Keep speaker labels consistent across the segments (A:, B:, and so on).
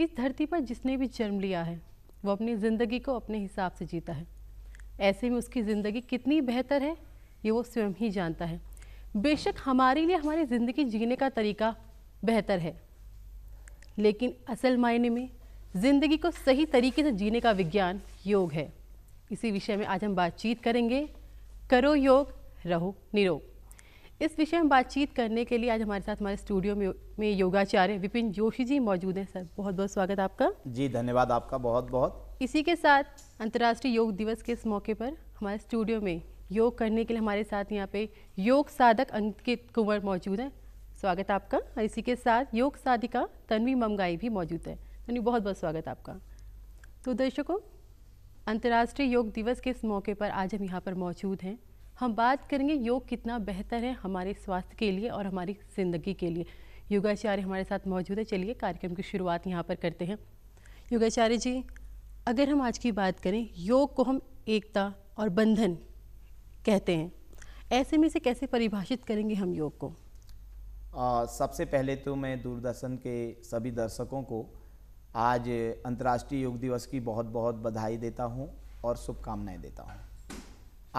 A: इस धरती पर जिसने भी जन्म लिया है वो अपनी ज़िंदगी को अपने हिसाब से जीता है ऐसे में उसकी ज़िंदगी कितनी बेहतर है ये वो स्वयं ही जानता है बेशक हमारे लिए हमारी ज़िंदगी जीने का तरीका बेहतर है लेकिन असल मायने में ज़िंदगी को सही तरीके से जीने का विज्ञान योग है इसी विषय में आज हम बातचीत करेंगे करो योग रहो निरोग इस विषय में बातचीत करने के लिए आज हमारे साथ हमारे स्टूडियो में, में योगाचार्य विपिन जोशी जी मौजूद हैं सर बहुत बहुत स्वागत आपका
B: जी धन्यवाद आपका बहुत बहुत
A: इसी के साथ अंतर्राष्ट्रीय योग दिवस के इस मौके पर हमारे स्टूडियो में योग करने के लिए हमारे साथ यहाँ पे योग साधक अंकित कुंवर मौजूद हैं स्वागत आपका और इसी के साथ योग साधिका तन्वी ममगाई भी मौजूद है तन्वी बहुत बहुत स्वागत आपका तो दर्शकों अंतर्राष्ट्रीय योग दिवस के इस मौके पर आज हम यहाँ पर मौजूद हैं हम बात करेंगे योग कितना बेहतर है हमारे स्वास्थ्य के लिए और हमारी ज़िंदगी के लिए योगाचार्य हमारे साथ मौजूद है चलिए कार्यक्रम की शुरुआत यहाँ पर करते हैं योगाचार्य जी अगर हम आज की बात करें योग को हम एकता और बंधन कहते हैं ऐसे में से कैसे परिभाषित करेंगे हम योग को
B: आ, सबसे पहले तो मैं दूरदर्शन के सभी दर्शकों को आज अंतर्राष्ट्रीय योग दिवस की बहुत बहुत बधाई देता हूँ और शुभकामनाएं देता हूँ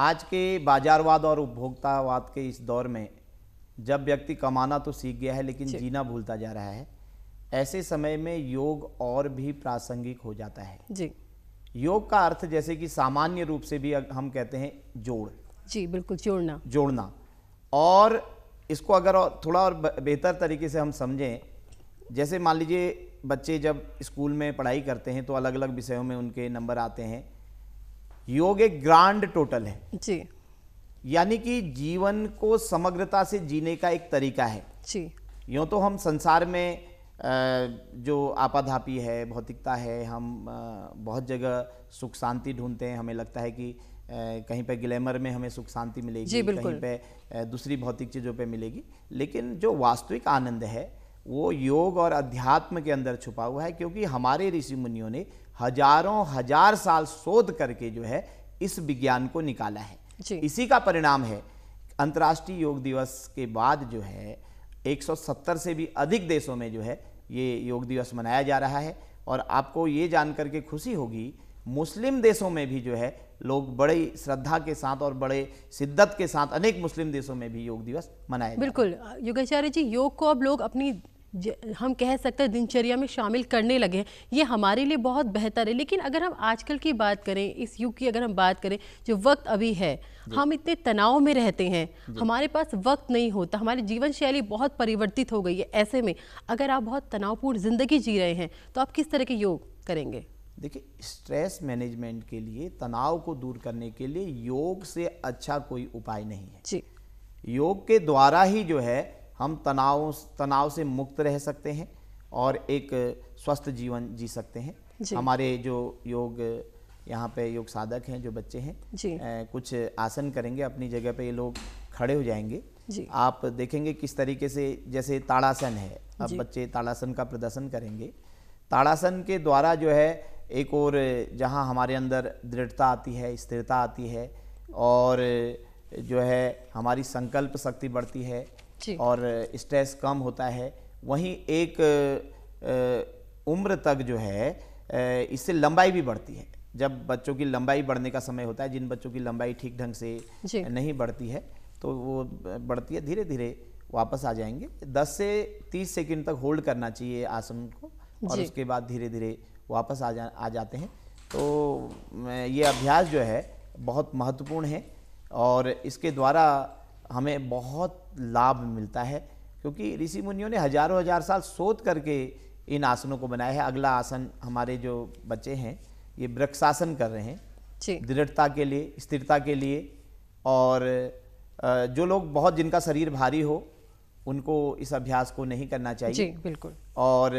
B: आज के बाजारवाद और उपभोक्तावाद के इस दौर में जब व्यक्ति कमाना तो सीख गया है लेकिन जीना भूलता जा रहा है ऐसे समय में योग और भी प्रासंगिक हो जाता है जी योग का अर्थ जैसे कि सामान्य रूप से भी हम कहते हैं जोड़ जी बिल्कुल जोड़ना जोड़ना और इसको अगर और थोड़ा और बेहतर तरीके से हम समझें जैसे मान लीजिए बच्चे जब स्कूल में पढ़ाई करते हैं तो अलग अलग विषयों में उनके नंबर आते हैं योग एक ग्रांड टोटल है जी यानी कि जीवन को समग्रता से जीने का एक तरीका है जी यूँ तो हम संसार में जो आपाधापी है भौतिकता है हम बहुत जगह सुख शांति ढूंढते हैं हमें लगता है कि कहीं पे ग्लैमर में हमें सुख शांति मिलेगी कहीं पे दूसरी भौतिक चीज़ों पे मिलेगी लेकिन जो वास्तविक आनंद है वो योग और अध्यात्म के अंदर छुपा हुआ है क्योंकि हमारे ऋषि मुनियों ने हजारों हजार साल शोध करके जो है इस विज्ञान को निकाला है इसी का परिणाम है अंतर्राष्ट्रीय योग दिवस के बाद जो है 170 से भी अधिक देशों में जो है ये योग दिवस मनाया जा रहा है और आपको ये जान करके खुशी होगी मुस्लिम देशों में भी जो है लोग बड़े श्रद्धा के साथ और बड़े शिद्दत के साथ अनेक मुस्लिम देशों में भी योग दिवस मनाया
A: बिल्कुल योगाचार्य जी योग को अब लोग अपनी हम कह सकते हैं दिनचर्या में शामिल करने लगे हैं ये हमारे लिए बहुत बेहतर है लेकिन अगर हम आजकल की बात करें इस युग की अगर हम बात करें जो वक्त अभी है हम इतने तनाव में रहते हैं हमारे पास वक्त नहीं होता हमारी जीवन शैली बहुत परिवर्तित हो गई है ऐसे में अगर आप बहुत तनावपूर्ण ज़िंदगी जी रहे हैं तो आप किस तरह के
B: योग करेंगे देखिए स्ट्रेस मैनेजमेंट के लिए तनाव को दूर करने के लिए योग से अच्छा कोई उपाय नहीं है जी योग के द्वारा ही जो है हम तनाव तनाव से मुक्त रह सकते हैं और एक स्वस्थ जीवन जी सकते हैं जी। हमारे जो योग यहाँ पे योग साधक हैं जो बच्चे हैं जी। ए, कुछ आसन करेंगे अपनी जगह पे ये लोग खड़े हो जाएंगे जी। आप देखेंगे किस तरीके से जैसे ताड़ासन है अब बच्चे ताड़ासन का प्रदर्शन करेंगे ताड़ासन के द्वारा जो है एक और जहाँ हमारे अंदर दृढ़ता आती है स्थिरता आती है और जो है हमारी संकल्प शक्ति बढ़ती है और स्ट्रेस कम होता है वहीं एक उम्र तक जो है इससे लंबाई भी बढ़ती है जब बच्चों की लंबाई बढ़ने का समय होता है जिन बच्चों की लंबाई ठीक ढंग से नहीं बढ़ती है तो वो बढ़ती है धीरे धीरे वापस आ जाएंगे 10 से 30 सेकंड तक होल्ड करना चाहिए आसन को और उसके बाद धीरे धीरे वापस आ जा आ जाते हैं तो ये अभ्यास जो है बहुत महत्वपूर्ण है और इसके द्वारा हमें बहुत लाभ मिलता है क्योंकि ऋषि मुनियों ने हजारों हजार साल शोध करके इन आसनों को बनाया है अगला आसन हमारे जो बच्चे हैं ये वृक्षासन कर रहे हैं दृढ़ता के लिए स्थिरता के लिए और जो लोग बहुत जिनका शरीर भारी हो उनको इस अभ्यास को नहीं करना चाहिए जी बिल्कुल और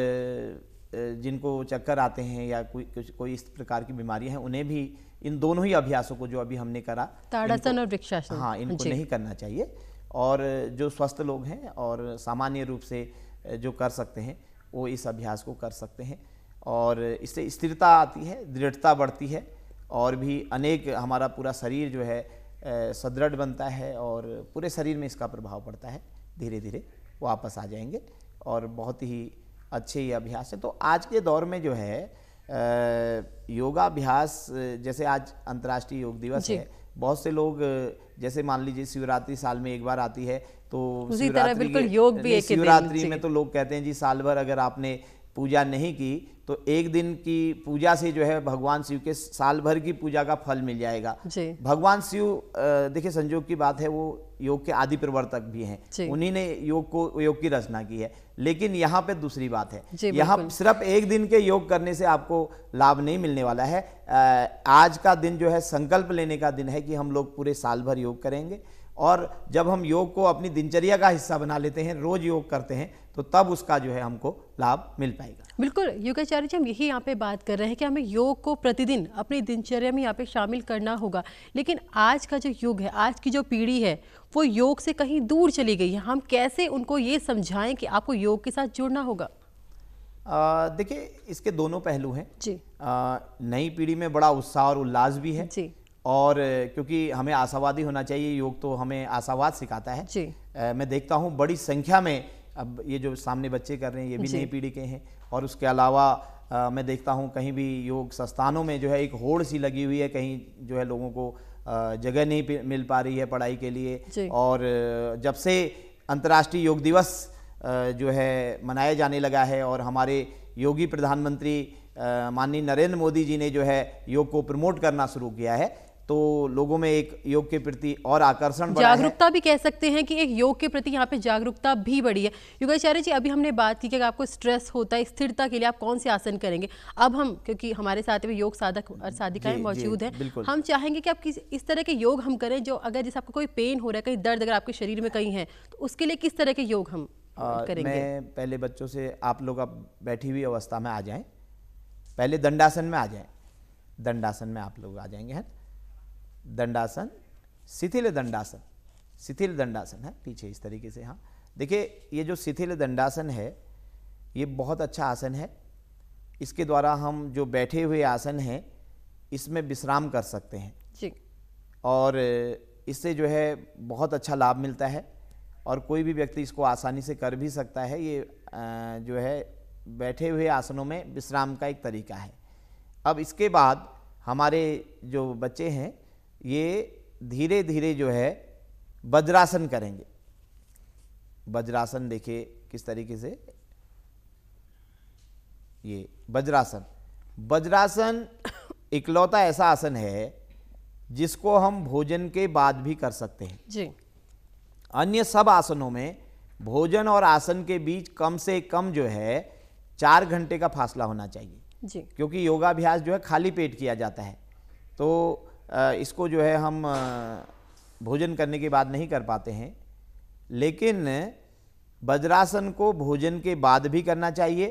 B: जिनको चक्कर आते हैं या कोई कुछ कोई इस प्रकार की बीमारियां हैं उन्हें भी इन दोनों ही अभ्यासों को जो अभी हमने करा ताड़ासन और वृक्षासन हाँ इनको नहीं करना चाहिए और जो स्वस्थ लोग हैं और सामान्य रूप से जो कर सकते हैं वो इस अभ्यास को कर सकते हैं और इससे स्थिरता आती है दृढ़ता बढ़ती है और भी अनेक हमारा पूरा शरीर जो है सदृढ़ बनता है और पूरे शरीर में इसका प्रभाव पड़ता है धीरे धीरे वापस आ जाएंगे और बहुत ही अच्छे ये अभ्यास है तो आज के दौर में जो है योगाभ्यास जैसे आज अंतर्राष्ट्रीय योग दिवस है बहुत से लोग जैसे मान लीजिए शिवरात्रि साल में एक बार आती है तो बिल्कुल योग भी शिवरात्रि में तो लोग कहते हैं जी साल भर अगर आपने पूजा नहीं की तो एक दिन की पूजा से जो है भगवान शिव के साल भर की पूजा का फल मिल जाएगा भगवान शिव देखिए संजोग की बात है वो योग के आदि प्रवर्तक भी हैं उन्हीं ने योग को योग की रचना की है लेकिन यहाँ पे दूसरी बात है यहाँ सिर्फ एक दिन के योग करने से आपको लाभ नहीं मिलने वाला है आज का दिन जो है संकल्प लेने का दिन है कि हम लोग पूरे साल भर योग करेंगे और जब हम योग को अपनी दिनचर्या का हिस्सा बना लेते हैं रोज योग करते हैं तो तब उसका जो है हमको लाभ मिल पाएगा
A: बिल्कुल योगाचार्य जी हम यही यहाँ पे बात कर रहे हैं कि हमें योग को प्रतिदिन अपनी दिनचर्या में यहाँ पे शामिल करना होगा लेकिन आज का जो युग है आज की जो पीढ़ी है वो योग से कहीं दूर चली गई है हम कैसे उनको ये समझाएं कि आपको योग के साथ जुड़ना होगा
B: देखिए इसके दोनों पहलू हैं जी नई पीढ़ी में बड़ा उत्साह और उल्लास भी है जी और क्योंकि हमें आशावादी होना चाहिए योग तो हमें आशावाद सिखाता है जी। आ, मैं देखता हूँ बड़ी संख्या में अब ये जो सामने बच्चे कर रहे हैं ये भी नई पीढ़ी के हैं और उसके अलावा आ, मैं देखता हूँ कहीं भी योग संस्थानों में जो है एक होड़ सी लगी हुई है कहीं जो है लोगों को जगह नहीं मिल पा रही है पढ़ाई के लिए और जब से अंतर्राष्ट्रीय योग दिवस जो है मनाया जाने लगा है और हमारे योगी प्रधानमंत्री माननीय नरेंद्र मोदी जी ने जो है योग को प्रमोट करना शुरू किया है तो लोगों में एक योग के प्रति और आकर्षण जागरूकता
A: भी कह सकते हैं कि एक योग के प्रति यहाँ पे जागरूकता भी बढ़ी है योगाचार्य जी अभी हमने बात की कि आपको स्ट्रेस होता है स्थिरता के लिए आप कौन से आसन करेंगे अब हम क्योंकि हमारे साथ में योग साधक और साधिकाएं मौजूद हैं हम चाहेंगे कि आप किस इस तरह के योग हम करें जो अगर जैसे आपको कोई पेन हो रहा है कहीं दर्द अगर आपके शरीर में कहीं है तो उसके लिए किस तरह के योग हम
B: करेंगे पहले बच्चों से आप लोग अब बैठी हुई अवस्था में आ जाए पहले दंडासन में आ जाए दंडासन में आप लोग आ जाएंगे है दंडासन शिथिल दंडासन शिथिल दंडासन है पीछे इस तरीके से हाँ देखिए ये जो शिथिल दंडासन है ये बहुत अच्छा आसन है इसके द्वारा हम जो बैठे हुए आसन हैं इसमें विश्राम कर सकते हैं जी और इससे जो है बहुत अच्छा लाभ मिलता है और कोई भी व्यक्ति इसको आसानी से कर भी सकता है ये जो है बैठे हुए आसनों में विश्राम का एक तरीका है अब इसके बाद हमारे जो बच्चे हैं ये धीरे धीरे जो है वज्रासन करेंगे वज्रासन देखिए किस तरीके से ये वज्रासन वज्रासन इकलौता ऐसा आसन है जिसको हम भोजन के बाद भी कर सकते हैं जी अन्य सब आसनों में भोजन और आसन के बीच कम से कम जो है चार घंटे का फासला होना चाहिए जी क्योंकि योगाभ्यास जो है खाली पेट किया जाता है तो इसको जो है हम भोजन करने के बाद नहीं कर पाते हैं लेकिन वज्रासन को भोजन के बाद भी करना चाहिए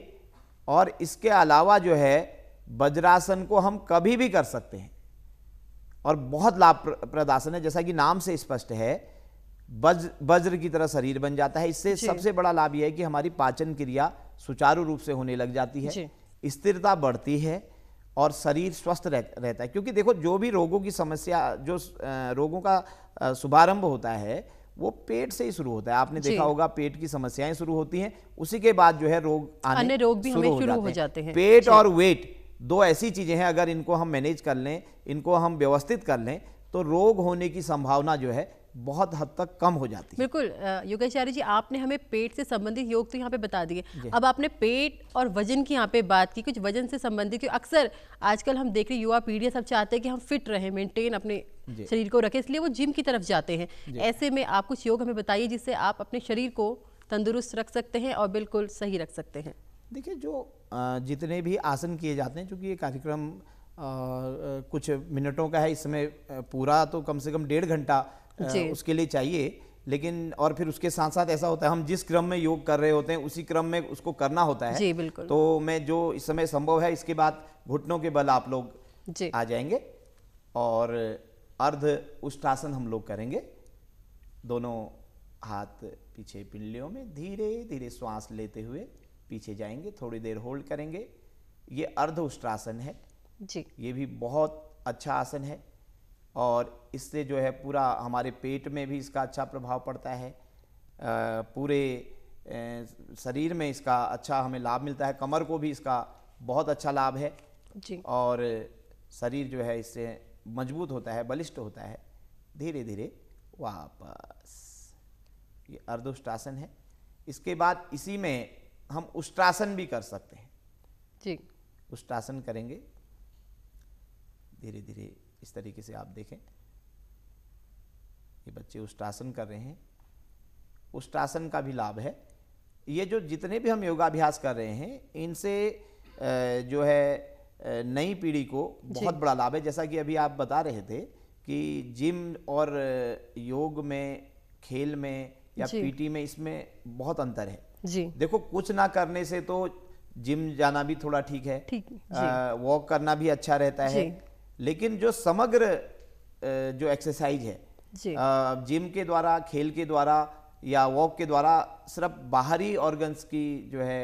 B: और इसके अलावा जो है वज्रासन को हम कभी भी कर सकते हैं और बहुत लाभप्रद आसन है जैसा कि नाम से स्पष्ट है वज्र वज्र की तरह शरीर बन जाता है इससे सबसे बड़ा लाभ यह है कि हमारी पाचन क्रिया सुचारू रूप से होने लग जाती है स्थिरता बढ़ती है और शरीर स्वस्थ रह, रहता है क्योंकि देखो जो भी रोगों की समस्या जो रोगों का शुभारंभ होता है वो पेट से ही शुरू होता है आपने देखा होगा पेट की समस्याएं शुरू होती हैं उसी के बाद जो है रोग आने अन्य रोग भी हमें शुरू हो जाते हैं पेट और वेट दो ऐसी चीज़ें हैं अगर इनको हम मैनेज कर लें इनको हम व्यवस्थित कर लें तो रोग होने की संभावना जो है बहुत हद तक कम हो जाती
A: है बिल्कुल योगाचार्य जी आपने हमें पेट से संबंधित योग तो यहाँ पे बता दिए अब आपने पेट और वजन की यहाँ पे बात की कुछ वजन से संबंधित अक्सर आजकल हम देख रहे युवा पीढ़ी सब चाहते हैं कि हम फिट रहें मेंटेन अपने शरीर को रखें इसलिए वो जिम की तरफ जाते हैं ऐसे में आप कुछ योग हमें बताइए जिससे आप अपने शरीर को तंदुरुस्त रख सकते हैं और बिल्कुल सही रख सकते हैं
B: देखिए जो जितने भी आसन किए जाते हैं चूँकि ये कार्यक्रम कुछ मिनटों का है इसमें पूरा तो कम से कम डेढ़ घंटा उसके लिए चाहिए लेकिन और फिर उसके साथ साथ ऐसा होता है हम जिस क्रम में योग कर रहे होते हैं उसी क्रम में उसको करना होता है जी बिल्कुल तो मैं जो इस समय संभव है इसके बाद घुटनों के बल आप लोग जी आ जाएंगे और अर्ध उष्टासन हम लोग करेंगे दोनों हाथ पीछे पिंडलियों में धीरे धीरे श्वास लेते हुए पीछे जाएंगे थोड़ी देर होल्ड करेंगे ये अर्ध उष्ट्रासन है जी ये भी बहुत अच्छा आसन है और इससे जो है पूरा हमारे पेट में भी इसका अच्छा प्रभाव पड़ता है पूरे शरीर में इसका अच्छा हमें लाभ मिलता है कमर को भी इसका बहुत अच्छा लाभ है जी और शरीर जो है इससे मजबूत होता है बलिष्ठ होता है धीरे धीरे वापस ये अर्धोष्टासन है इसके बाद इसी में हम उष्ट्रासन भी कर सकते हैं जी उष्टासन करेंगे धीरे धीरे इस तरीके से आप देखें ये बच्चे उष्टासन कर रहे हैं उष्टासन का भी लाभ है ये जो जितने भी हम योगाभ्यास कर रहे हैं इनसे जो है नई पीढ़ी को बहुत बड़ा लाभ है जैसा कि अभी आप बता रहे थे कि जिम और योग में खेल में या पीटी में इसमें बहुत अंतर है जी देखो कुछ ना करने से तो जिम जाना भी थोड़ा ठीक है ठीक वॉक करना भी अच्छा रहता है लेकिन जो समग्र जो एक्सरसाइज है जी। जिम के द्वारा खेल के द्वारा या वॉक के द्वारा सिर्फ बाहरी ऑर्गन्स की जो है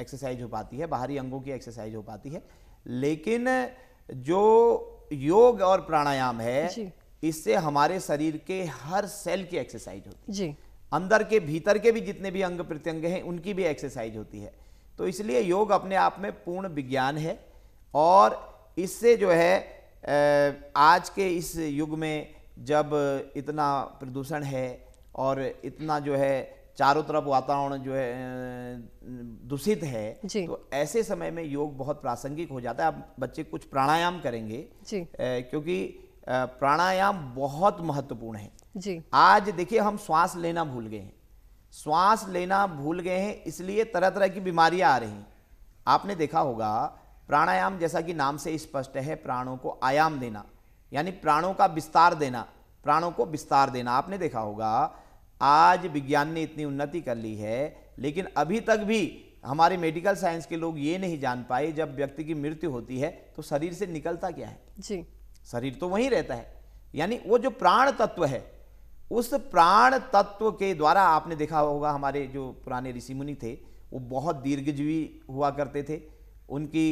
B: एक्सरसाइज हो पाती है बाहरी अंगों की एक्सरसाइज हो पाती है लेकिन जो योग और प्राणायाम है इससे हमारे शरीर के हर सेल की एक्सरसाइज होती है जी। अंदर के भीतर के भी जितने भी अंग प्रत्यंग हैं उनकी भी एक्सरसाइज होती है तो इसलिए योग अपने आप में पूर्ण विज्ञान है और इससे जो है आज के इस युग में जब इतना प्रदूषण है और इतना जो है चारों तरफ वातावरण जो है दूषित है तो ऐसे समय में योग बहुत प्रासंगिक हो जाता है आप बच्चे कुछ प्राणायाम करेंगे जी। ए, क्योंकि प्राणायाम बहुत महत्वपूर्ण है जी। आज देखिए हम श्वास लेना भूल गए हैं श्वास लेना भूल गए हैं इसलिए तरह तरह की बीमारियां आ रही हैं आपने देखा होगा प्राणायाम जैसा कि नाम से स्पष्ट है प्राणों को आयाम देना यानी प्राणों का विस्तार देना प्राणों को विस्तार देना आपने देखा होगा आज विज्ञान ने इतनी उन्नति कर ली है लेकिन अभी तक भी हमारे मेडिकल साइंस के लोग ये नहीं जान पाए जब व्यक्ति की मृत्यु होती है तो शरीर से निकलता क्या है जी शरीर तो वहीं रहता है यानी वो जो प्राण तत्व है उस प्राण तत्व के द्वारा आपने देखा होगा हमारे जो पुराने ऋषि मुनि थे वो बहुत दीर्घजीवी हुआ करते थे उनकी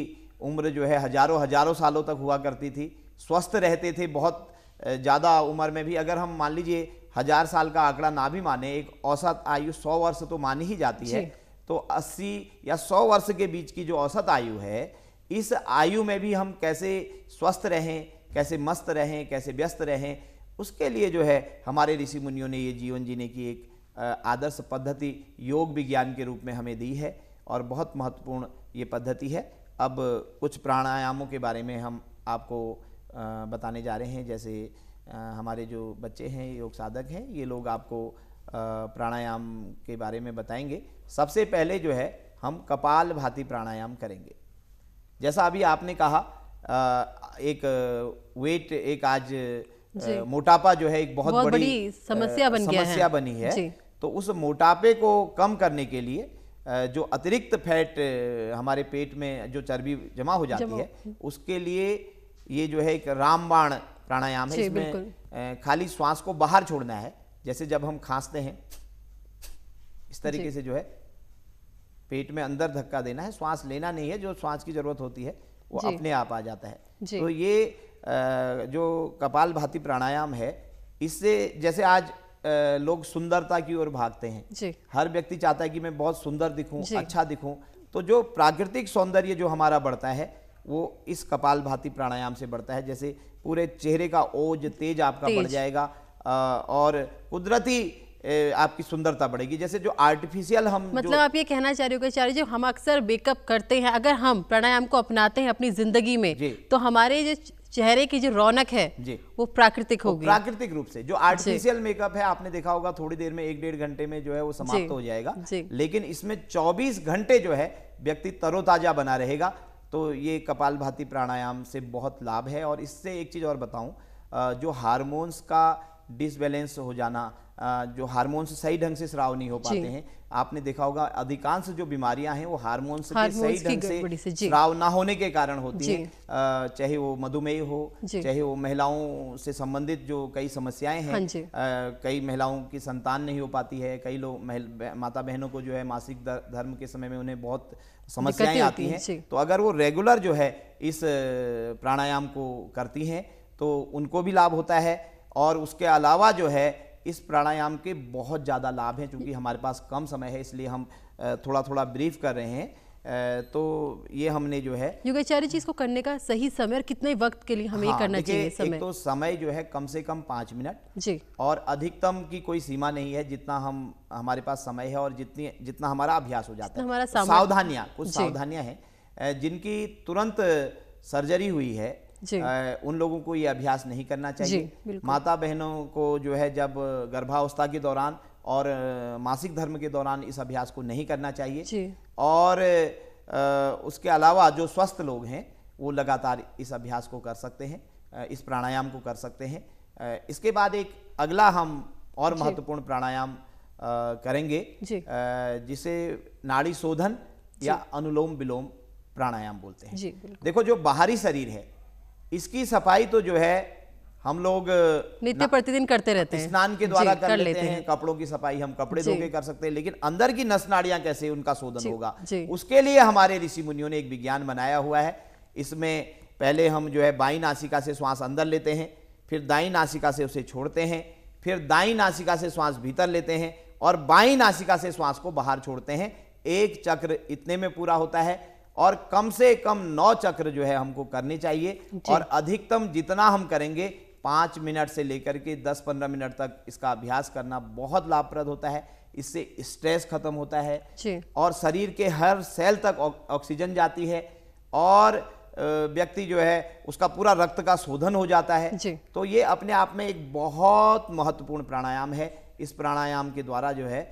B: उम्र जो है हजारों हजारों सालों तक हुआ करती थी स्वस्थ रहते थे बहुत ज़्यादा उम्र में भी अगर हम मान लीजिए हजार साल का आंकड़ा ना भी माने एक औसत आयु सौ वर्ष तो मानी ही जाती है तो अस्सी या सौ वर्ष के बीच की जो औसत आयु है इस आयु में भी हम कैसे स्वस्थ रहें कैसे मस्त रहें कैसे व्यस्त रहें उसके लिए जो है हमारे ऋषि मुनियों ने ये जीवन जीने की एक आदर्श पद्धति योग विज्ञान के रूप में हमें दी है और बहुत महत्वपूर्ण ये पद्धति है अब कुछ प्राणायामों के बारे में हम आपको बताने जा रहे हैं जैसे हमारे जो बच्चे हैं योग साधक हैं ये लोग आपको प्राणायाम के बारे में बताएंगे सबसे पहले जो है हम कपाल भाती प्राणायाम करेंगे जैसा अभी आपने कहा एक वेट एक आज मोटापा जो है एक बहुत, बहुत बड़ी, बड़ी समस्या बन समस्या है। बनी है तो उस मोटापे को कम करने के लिए जो अतिरिक्त फैट हमारे पेट में जो चर्बी जमा हो जाती जमा। है उसके लिए ये जो है एक रामबाण प्राणायाम है इसमें खाली श्वास को बाहर छोड़ना है जैसे जब हम खांसते हैं इस तरीके से जो है पेट में अंदर धक्का देना है श्वास लेना नहीं है जो श्वास की जरूरत होती है वो अपने आप आ जाता है तो ये जो कपाल भाती प्राणायाम है इससे जैसे आज लोग सुंदरता की ओर भागते हैं जी। हर व्यक्ति चाहता है कि मैं बहुत सुंदर दिखूं अच्छा दिखूं तो जो प्राकृतिक सौंदर्य जो हमारा बढ़ता है वो इस कपाल भाती प्राणायाम से बढ़ता है जैसे पूरे चेहरे का ओज तेज आपका तेज। बढ़ जाएगा और कुदरती आपकी सुंदरता बढ़ेगी जैसे जो आर्टिफिशियल हम मतलब
A: आप ये कहना चाह रहे हो चाह रहे जो हम अक्सर मेकअप करते हैं अगर हम प्राणायाम को अपनाते हैं अपनी जिंदगी में तो हमारे जो चेहरे की जो रौनक है जी वो प्राकृतिक गई प्राकृतिक
B: रूप से जो आर्टिफिशियल मेकअप है आपने देखा होगा थोड़ी देर में एक डेढ़ घंटे में जो है वो समाप्त हो जाएगा लेकिन इसमें 24 घंटे जो है व्यक्ति तरोताजा बना रहेगा तो ये कपाल भाती प्राणायाम से बहुत लाभ है और इससे एक चीज़ और बताऊं जो हार्मोन्स का डिसबैलेंस हो जाना जो हार्मोन्स सही ढंग से स्राव नहीं हो पाते हैं आपने देखा होगा अधिकांश जो बीमारियां हैं वो हार्मोन्स के सही ढंग से, श्राव स्राव ना होने के कारण होती है चाहे वो मधुमेह हो चाहे वो महिलाओं से संबंधित जो कई समस्याएं हैं हाँ कई महिलाओं की संतान नहीं हो पाती है कई लोग माता बहनों को जो है मासिक धर्म के समय में उन्हें बहुत समस्याएं आती हैं तो अगर वो रेगुलर जो है इस प्राणायाम को करती हैं तो उनको भी लाभ होता है और उसके अलावा जो है इस प्राणायाम के बहुत ज़्यादा लाभ हैं क्योंकि हमारे पास कम समय है इसलिए हम थोड़ा थोड़ा ब्रीफ कर रहे हैं तो ये हमने जो है
A: योगाचार्य जी इसको करने का सही समय और कितने वक्त के लिए हमें हाँ, करना चाहिए समय एक तो
B: समय जो है कम से कम पाँच मिनट जी और अधिकतम की कोई सीमा नहीं है जितना हम हमारे पास समय है और जितनी जितना हमारा अभ्यास हो जाता है हमारा सावधानियाँ कुछ सावधानियाँ हैं जिनकी तुरंत सर्जरी हुई है आ, उन लोगों को ये अभ्यास नहीं करना चाहिए माता बहनों को जो है जब गर्भावस्था के दौरान और मासिक धर्म के दौरान इस अभ्यास को नहीं करना चाहिए और आ, उसके अलावा जो स्वस्थ लोग हैं वो लगातार इस अभ्यास को कर सकते हैं इस प्राणायाम को कर सकते हैं इसके बाद एक अगला हम और महत्वपूर्ण प्राणायाम करेंगे जिसे नाड़ी शोधन या अनुलोम विलोम प्राणायाम बोलते हैं देखो जो बाहरी शरीर है इसकी सफाई तो जो है हम लोग नित्य
A: प्रतिदिन करते रहते हैं स्नान
B: के द्वारा कर, कर लेते हैं, हैं। कपड़ों की सफाई हम कपड़े धो के कर सकते हैं लेकिन अंदर की नस नाड़ियां कैसे उनका शोधन होगा उसके लिए हमारे ऋषि मुनियों ने एक विज्ञान बनाया हुआ है इसमें पहले हम जो है बाई नासिका से श्वास अंदर लेते हैं फिर दाई नासिका से उसे छोड़ते हैं फिर दाई नासिका से श्वास भीतर लेते हैं और बाई नासिका से श्वास को बाहर छोड़ते हैं एक चक्र इतने में पूरा होता है और कम से कम नौ चक्र जो है हमको करने चाहिए और अधिकतम जितना हम करेंगे पाँच मिनट से लेकर के दस पंद्रह मिनट तक इसका अभ्यास करना बहुत लाभप्रद होता है इससे स्ट्रेस खत्म होता है और शरीर के हर सेल तक ऑक्सीजन जाती है और व्यक्ति जो है उसका पूरा रक्त का शोधन हो जाता है तो ये अपने आप में एक बहुत महत्वपूर्ण प्राणायाम है इस प्राणायाम के द्वारा जो है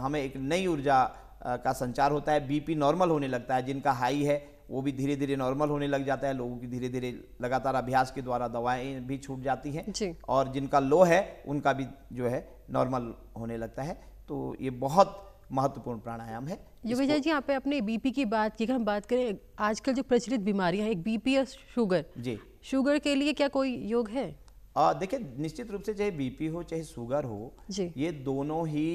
B: हमें एक नई ऊर्जा का संचार होता है बीपी नॉर्मल होने लगता है जिनका हाई है वो भी धीरे धीरे नॉर्मल होने लग जाता है लोगों की धीरे धीरे लगातार अभ्यास के द्वारा दवाएं भी छूट जाती हैं और जिनका लो है उनका भी जो है नॉर्मल होने लगता है तो ये बहुत महत्वपूर्ण प्राणायाम है योगेश
A: जी यहाँ पे अपने बीपी की बात की अगर हम बात करें आजकल जो प्रचलित बीमारियां एक बीपी और शुगर जी शुगर के लिए क्या कोई योग है
B: देखिये निश्चित रूप से चाहे बीपी हो चाहे शुगर हो ये दोनों ही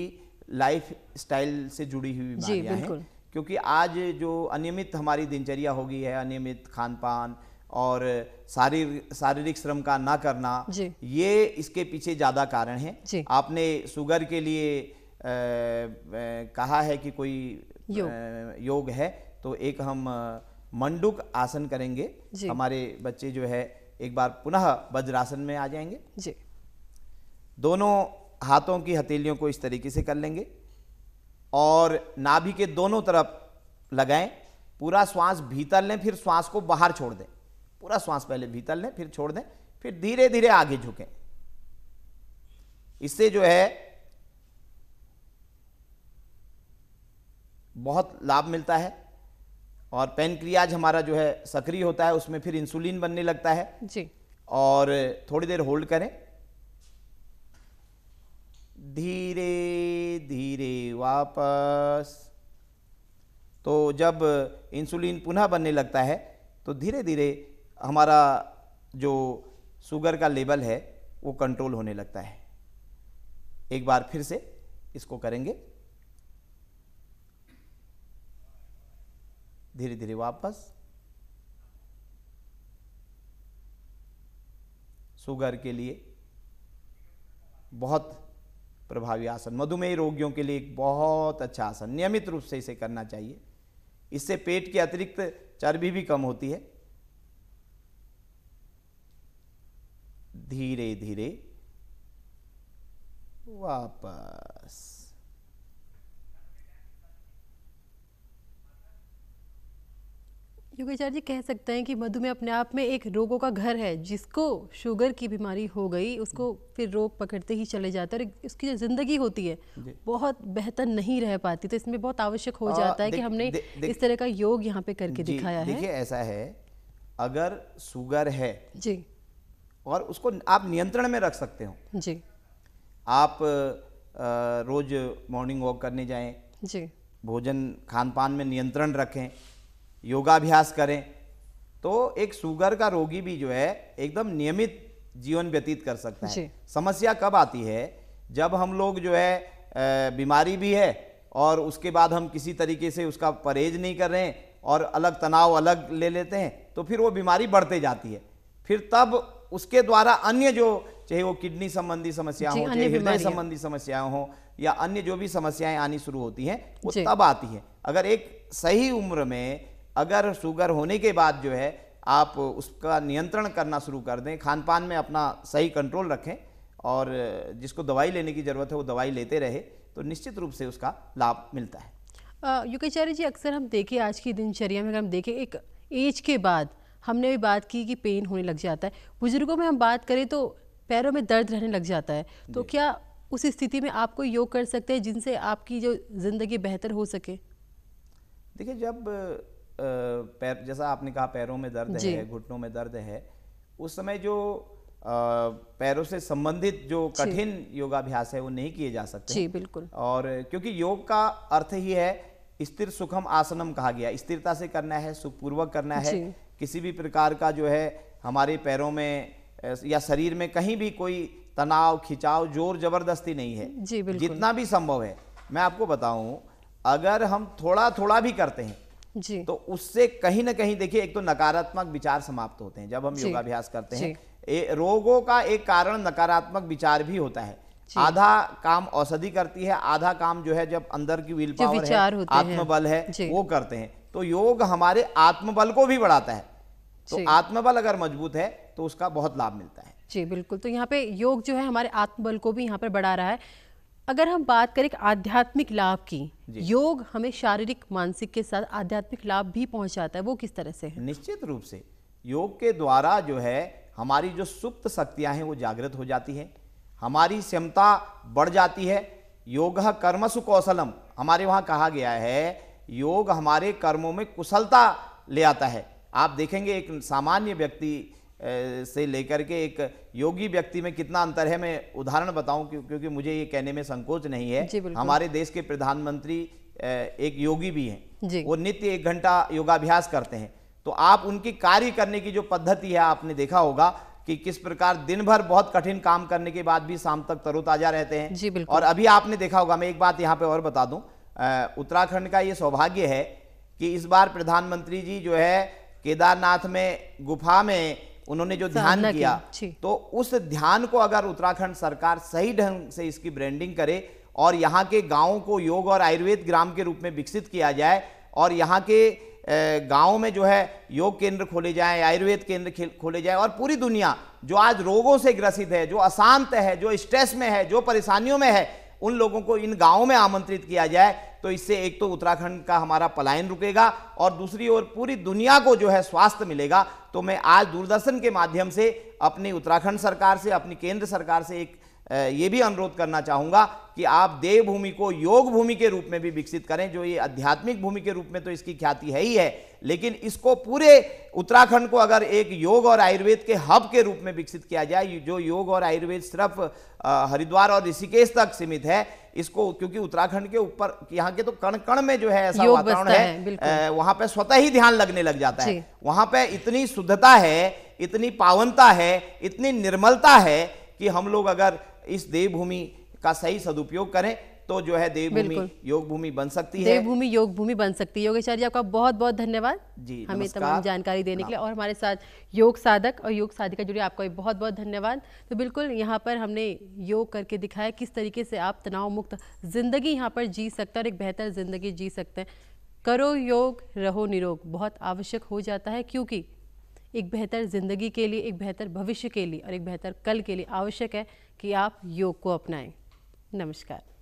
B: लाइफ स्टाइल से जुड़ी हुई बीमारियां हैं क्योंकि आज जो अनियमित हमारी दिनचर्या हो गई है अनियमित खान पान और शारीरिक शारीरिक श्रम का ना करना ये इसके पीछे ज़्यादा कारण है आपने शुगर के लिए आ, आ, कहा है कि कोई योग, आ, योग है तो एक हम मंडुक आसन करेंगे हमारे बच्चे जो है एक बार पुनः वज्रासन में आ जाएंगे जी दोनों हाथों की हथेलियों को इस तरीके से कर लेंगे और नाभि के दोनों तरफ लगाएं पूरा श्वास भीतर लें फिर श्वास को बाहर छोड़ दें पूरा श्वास पहले भीतर लें फिर छोड़ दें फिर धीरे धीरे आगे झुकें इससे जो है बहुत लाभ मिलता है और पेनक्रियाज हमारा जो है सक्रिय होता है उसमें फिर इंसुलिन बनने लगता है जी और थोड़ी देर होल्ड करें धीरे धीरे वापस तो जब इंसुलिन पुनः बनने लगता है तो धीरे धीरे हमारा जो शुगर का लेवल है वो कंट्रोल होने लगता है एक बार फिर से इसको करेंगे धीरे धीरे वापस शुगर के लिए बहुत प्रभावी आसन मधुमेह रोगियों के लिए एक बहुत अच्छा आसन नियमित रूप से इसे करना चाहिए इससे पेट के अतिरिक्त चर्बी भी कम होती है धीरे धीरे वापस
A: योगाचार्य जी कह सकते हैं कि मधुमेह अपने आप में एक रोगों का घर है जिसको शुगर की बीमारी हो गई उसको फिर रोग पकड़ते ही चले जाते हैं और उसकी जो ज़िंदगी होती है बहुत बेहतर नहीं रह पाती तो इसमें बहुत आवश्यक हो जाता है कि हमने इस तरह का योग यहाँ पे करके दिखाया है देखिए
B: ऐसा है अगर शुगर है जी और उसको आप नियंत्रण में रख सकते हो जी आप रोज मॉर्निंग वॉक करने जाए जी भोजन खान पान में नियंत्रण रखें योगाभ्यास करें तो एक शुगर का रोगी भी जो है एकदम नियमित जीवन व्यतीत कर सकता है समस्या कब आती है जब हम लोग जो है बीमारी भी है और उसके बाद हम किसी तरीके से उसका परहेज नहीं कर रहे हैं और अलग तनाव अलग ले लेते हैं तो फिर वो बीमारी बढ़ते जाती है फिर तब उसके द्वारा अन्य जो चाहे वो किडनी संबंधी समस्या हो चाहे हृदय संबंधी समस्याएं हो या अन्य जो भी समस्याएं आनी शुरू होती हैं वो तब आती हैं अगर एक सही उम्र में अगर शुगर होने के बाद जो है आप उसका नियंत्रण करना शुरू कर दें खान पान में अपना सही कंट्रोल रखें और जिसको दवाई लेने की ज़रूरत है वो दवाई लेते रहे तो निश्चित रूप से उसका लाभ मिलता
A: है युकेचार्य जी अक्सर हम देखें आज की दिनचर्या में अगर हम देखें एक एज के बाद हमने भी बात की कि पेन होने लग जाता है बुजुर्गों में हम बात करें तो पैरों में दर्द रहने लग जाता है तो क्या उस स्थिति में आपको योग कर सकते हैं जिनसे आपकी जो ज़िंदगी बेहतर हो सके
B: देखिए जब पैर जैसा आपने कहा पैरों में दर्द है घुटनों में दर्द है उस समय जो पैरों से संबंधित जो कठिन योगाभ्यास है वो नहीं किए जा सकते जी बिल्कुल और क्योंकि योग का अर्थ ही है स्थिर सुखम आसनम कहा गया स्थिरता से करना है सुखपूर्वक करना है किसी भी प्रकार का जो है हमारे पैरों में या शरीर में कहीं भी कोई तनाव खिंचाव जोर जबरदस्ती नहीं है जी बिल्कुल जितना भी संभव है मैं आपको बताऊं अगर हम थोड़ा थोड़ा भी करते हैं जी तो उससे कहीं ना कहीं देखिए एक तो नकारात्मक विचार समाप्त होते हैं जब हम योगाभ्यास करते हैं ए, रोगों का एक कारण नकारात्मक विचार भी होता है आधा काम औषधि करती है आधा काम जो है जब अंदर की विल पावर है आत्मबल है वो करते हैं तो योग हमारे आत्मबल को भी बढ़ाता है तो आत्मबल अगर मजबूत है तो उसका बहुत लाभ मिलता है
A: जी बिल्कुल तो यहाँ पे योग जो है हमारे आत्मबल को भी यहाँ पे बढ़ा रहा है अगर हम बात करें आध्यात्मिक लाभ की योग हमें शारीरिक मानसिक के साथ आध्यात्मिक लाभ भी पहुंचाता है वो किस तरह से है
B: निश्चित रूप से योग के द्वारा जो है हमारी जो सुप्त शक्तियाँ हैं वो जागृत हो जाती है हमारी क्षमता बढ़ जाती है योग कर्म कौशलम हमारे वहाँ कहा गया है योग हमारे कर्मों में कुशलता ले आता है आप देखेंगे एक सामान्य व्यक्ति से लेकर के एक योगी व्यक्ति में कितना अंतर है मैं उदाहरण बताऊं क्योंकि मुझे ये कहने में संकोच नहीं है हमारे देश के प्रधानमंत्री एक योगी भी हैं वो नित्य एक घंटा योगाभ्यास करते हैं तो आप उनकी कार्य करने की जो पद्धति है आपने देखा होगा कि किस प्रकार दिन भर बहुत कठिन काम करने के बाद भी शाम तक तरोताजा रहते हैं जी और अभी आपने देखा होगा मैं एक बात यहाँ पे और बता दूं उत्तराखंड का ये सौभाग्य है कि इस बार प्रधानमंत्री जी जो है केदारनाथ में गुफा में उन्होंने जो ध्यान किया तो उस ध्यान को अगर उत्तराखंड सरकार सही ढंग से इसकी ब्रांडिंग करे और यहाँ के गाँव को योग और आयुर्वेद ग्राम के रूप में विकसित किया जाए और यहाँ के गाँव में जो है योग केंद्र खोले जाए आयुर्वेद केंद्र खोले जाए और पूरी दुनिया जो आज रोगों से ग्रसित है जो अशांत है जो स्ट्रेस में है जो परेशानियों में है उन लोगों को इन गाँव में आमंत्रित किया जाए तो इससे एक तो उत्तराखंड का हमारा पलायन रुकेगा और दूसरी ओर पूरी दुनिया को जो है स्वास्थ्य मिलेगा तो मैं आज दूरदर्शन के माध्यम से अपनी उत्तराखंड सरकार से अपनी केंद्र सरकार से एक ये भी अनुरोध करना चाहूँगा कि आप देवभूमि को योग भूमि के रूप में भी विकसित करें जो ये आध्यात्मिक भूमि के रूप में तो इसकी ख्याति है ही है लेकिन इसको पूरे उत्तराखंड को अगर एक योग और आयुर्वेद के हब के रूप में विकसित किया जाए जो योग और आयुर्वेद सिर्फ हरिद्वार और ऋषिकेश तक सीमित है इसको क्योंकि उत्तराखंड के ऊपर यहाँ के तो कण कण में जो है ऐसा वातावरण है, है वहां पर स्वतः ही ध्यान लगने लग जाता है वहां पर इतनी शुद्धता है इतनी पावनता है इतनी निर्मलता है कि हम लोग अगर इस देवभूमि का सही सदुपयोग करें तो जो है देवभूमि योग भूमि बन सकती है देवभूमि
A: योग भूमि बन सकती है योगेश्वर जी आपका बहुत बहुत धन्यवाद
B: जी हमें तमाम जानकारी
A: देने के लिए और हमारे साथ योग साधक और योग साधिका जुड़ी आपका भी बहुत बहुत धन्यवाद तो बिल्कुल यहाँ पर हमने योग करके दिखाया किस तरीके से आप तनाव मुक्त जिंदगी यहाँ पर जी सकते हैं और एक बेहतर जिंदगी जी सकते हैं करो योग रहो निरोग बहुत आवश्यक हो जाता है क्योंकि एक बेहतर ज़िंदगी के लिए एक बेहतर भविष्य के लिए और एक बेहतर कल के लिए आवश्यक है कि आप योग को अपनाएं नमस्कार